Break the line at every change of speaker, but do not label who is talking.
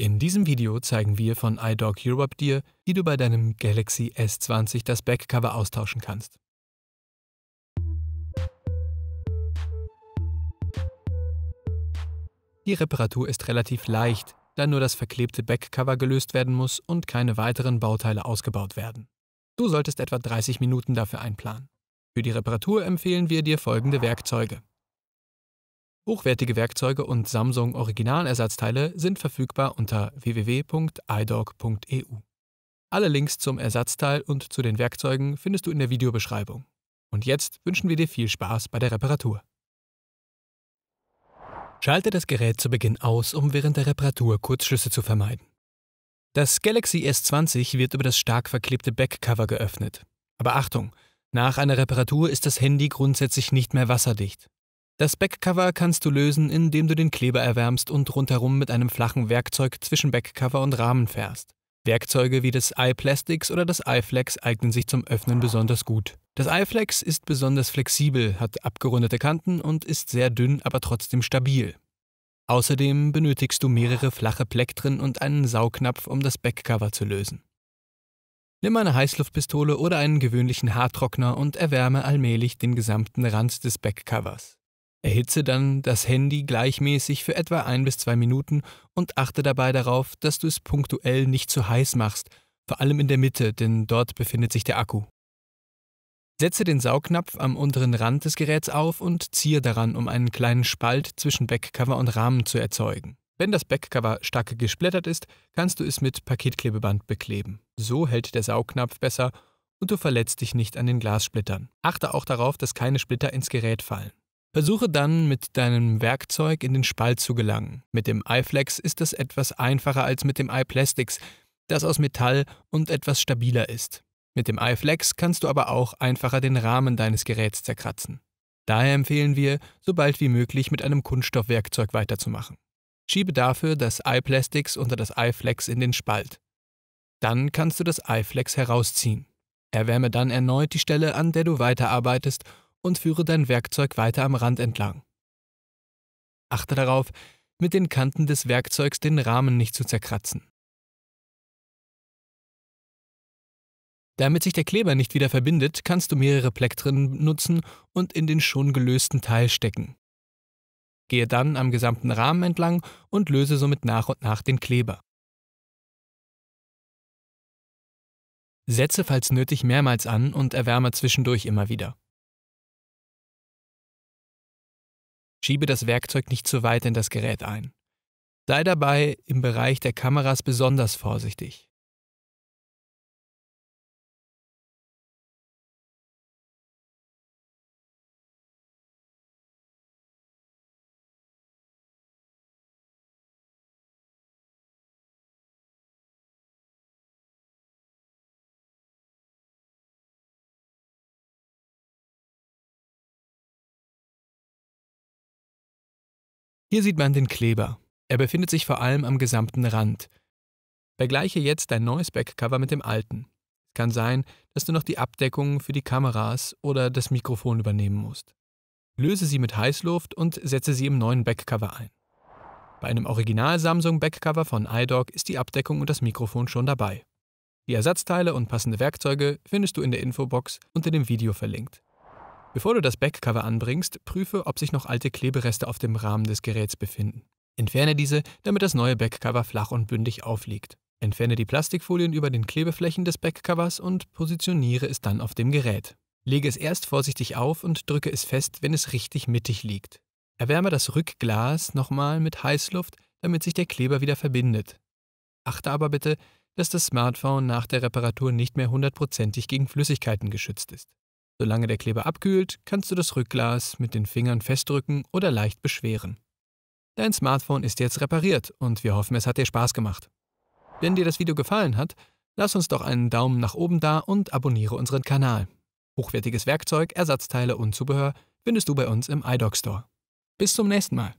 In diesem Video zeigen wir von iDog Europe dir, wie du bei deinem Galaxy S20 das Backcover austauschen kannst. Die Reparatur ist relativ leicht, da nur das verklebte Backcover gelöst werden muss und keine weiteren Bauteile ausgebaut werden. Du solltest etwa 30 Minuten dafür einplanen. Für die Reparatur empfehlen wir dir folgende Werkzeuge. Hochwertige Werkzeuge und Samsung Originalersatzteile sind verfügbar unter www.idog.eu. Alle Links zum Ersatzteil und zu den Werkzeugen findest du in der Videobeschreibung. Und jetzt wünschen wir dir viel Spaß bei der Reparatur. Schalte das Gerät zu Beginn aus, um während der Reparatur Kurzschlüsse zu vermeiden. Das Galaxy S20 wird über das stark verklebte Backcover geöffnet. Aber Achtung, nach einer Reparatur ist das Handy grundsätzlich nicht mehr wasserdicht. Das Backcover kannst du lösen, indem du den Kleber erwärmst und rundherum mit einem flachen Werkzeug zwischen Backcover und Rahmen fährst. Werkzeuge wie das iPlastics oder das iFlex eignen sich zum Öffnen besonders gut. Das iFlex ist besonders flexibel, hat abgerundete Kanten und ist sehr dünn, aber trotzdem stabil. Außerdem benötigst du mehrere flache Plektren und einen Saugnapf, um das Backcover zu lösen. Nimm eine Heißluftpistole oder einen gewöhnlichen Haartrockner und erwärme allmählich den gesamten Rand des Backcovers. Erhitze dann das Handy gleichmäßig für etwa ein bis zwei Minuten und achte dabei darauf, dass du es punktuell nicht zu heiß machst, vor allem in der Mitte, denn dort befindet sich der Akku. Setze den Saugnapf am unteren Rand des Geräts auf und ziehe daran, um einen kleinen Spalt zwischen Backcover und Rahmen zu erzeugen. Wenn das Backcover stark gesplittert ist, kannst du es mit Paketklebeband bekleben. So hält der Saugnapf besser und du verletzt dich nicht an den Glassplittern. Achte auch darauf, dass keine Splitter ins Gerät fallen. Versuche dann mit deinem Werkzeug in den Spalt zu gelangen. Mit dem iFlex ist das etwas einfacher als mit dem iPlastics, das aus Metall und etwas stabiler ist. Mit dem iFlex kannst du aber auch einfacher den Rahmen deines Geräts zerkratzen. Daher empfehlen wir, sobald wie möglich mit einem Kunststoffwerkzeug weiterzumachen. Schiebe dafür das iPlastics unter das iFlex in den Spalt. Dann kannst du das iFlex herausziehen. Erwärme dann erneut die Stelle, an der du weiterarbeitest und führe dein Werkzeug weiter am Rand entlang. Achte darauf, mit den Kanten des Werkzeugs den Rahmen nicht zu
zerkratzen. Damit sich der Kleber
nicht wieder verbindet, kannst du mehrere Plektrinnen nutzen und in den schon gelösten Teil stecken. Gehe dann am gesamten Rahmen entlang und löse somit nach und nach den Kleber.
Setze falls nötig mehrmals an und erwärme zwischendurch immer wieder. Schiebe das Werkzeug nicht zu weit in das Gerät ein. Sei dabei im Bereich der Kameras besonders vorsichtig.
Hier sieht man den Kleber. Er befindet sich vor allem am gesamten Rand. Vergleiche jetzt dein neues Backcover mit dem alten. Es kann sein, dass du noch die Abdeckung für die Kameras oder das Mikrofon übernehmen musst. Löse sie mit Heißluft und setze sie im neuen Backcover ein. Bei einem Original Samsung Backcover von iDog ist die Abdeckung und das Mikrofon schon dabei. Die Ersatzteile und passende Werkzeuge findest du in der Infobox unter dem Video verlinkt. Bevor du das Backcover anbringst, prüfe, ob sich noch alte Klebereste auf dem Rahmen des Geräts befinden. Entferne diese, damit das neue Backcover flach und bündig aufliegt. Entferne die Plastikfolien über den Klebeflächen des Backcovers und positioniere es dann auf dem Gerät. Lege es erst vorsichtig auf und drücke es fest, wenn es richtig mittig liegt. Erwärme das Rückglas nochmal mit Heißluft, damit sich der Kleber wieder verbindet. Achte aber bitte, dass das Smartphone nach der Reparatur nicht mehr hundertprozentig gegen Flüssigkeiten geschützt ist. Solange der Kleber abkühlt, kannst du das Rückglas mit den Fingern festdrücken oder leicht beschweren. Dein Smartphone ist jetzt repariert und wir hoffen, es hat dir Spaß gemacht. Wenn dir das Video gefallen hat, lass uns doch einen Daumen nach oben da und abonniere unseren Kanal. Hochwertiges Werkzeug, Ersatzteile und Zubehör findest du bei uns im iDoc Store.
Bis zum nächsten Mal.